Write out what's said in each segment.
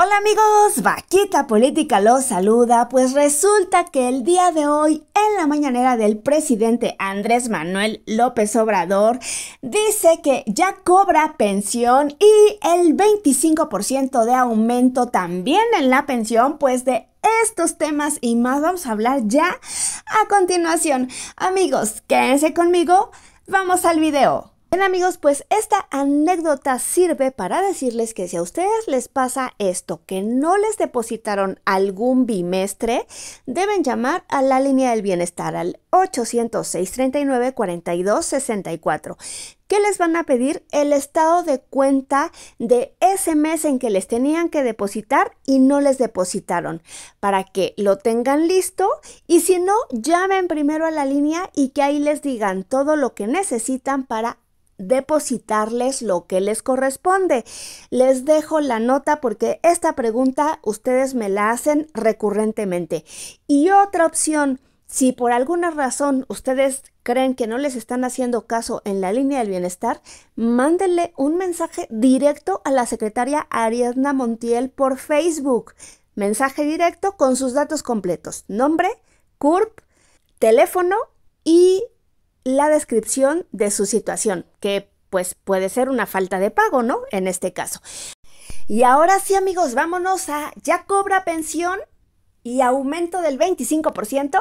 Hola amigos, Vaquita Política los saluda, pues resulta que el día de hoy en la mañanera del presidente Andrés Manuel López Obrador dice que ya cobra pensión y el 25% de aumento también en la pensión, pues de estos temas y más vamos a hablar ya a continuación. Amigos, quédense conmigo, vamos al video. Bien amigos, pues esta anécdota sirve para decirles que si a ustedes les pasa esto, que no les depositaron algún bimestre, deben llamar a la línea del bienestar al 806 39 64 que les van a pedir el estado de cuenta de ese mes en que les tenían que depositar y no les depositaron, para que lo tengan listo y si no, llamen primero a la línea y que ahí les digan todo lo que necesitan para depositarles lo que les corresponde. Les dejo la nota porque esta pregunta ustedes me la hacen recurrentemente. Y otra opción, si por alguna razón ustedes creen que no les están haciendo caso en la línea del bienestar, mándenle un mensaje directo a la secretaria Ariadna Montiel por Facebook. Mensaje directo con sus datos completos, nombre, CURP, teléfono y la descripción de su situación, que pues puede ser una falta de pago, ¿no? En este caso. Y ahora sí amigos, vámonos a ya cobra pensión y aumento del 25%.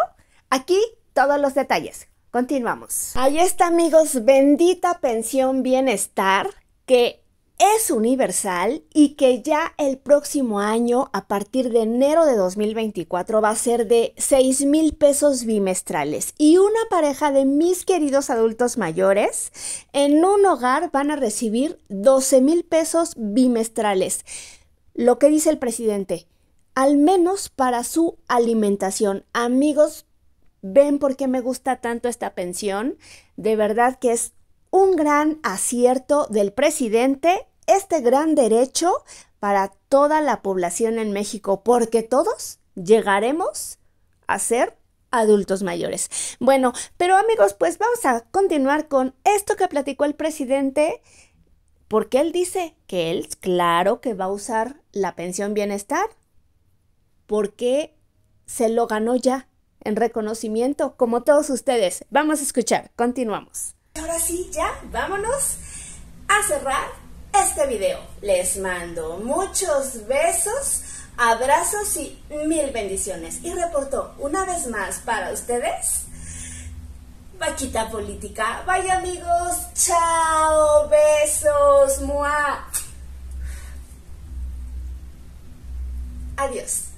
Aquí todos los detalles. Continuamos. Ahí está amigos, bendita pensión bienestar que es universal y que ya el próximo año, a partir de enero de 2024, va a ser de 6 mil pesos bimestrales. Y una pareja de mis queridos adultos mayores en un hogar van a recibir 12 mil pesos bimestrales. Lo que dice el presidente, al menos para su alimentación. Amigos, ven por qué me gusta tanto esta pensión. De verdad que es un gran acierto del presidente este gran derecho para toda la población en México, porque todos llegaremos a ser adultos mayores. Bueno, pero amigos, pues vamos a continuar con esto que platicó el presidente, porque él dice que él, claro que va a usar la pensión bienestar, porque se lo ganó ya en reconocimiento, como todos ustedes. Vamos a escuchar, continuamos. Ahora sí, ya, vámonos a cerrar este video. Les mando muchos besos, abrazos y mil bendiciones. Y reporto una vez más para ustedes, Vaquita Política. Vaya amigos, chao, besos, Adiós.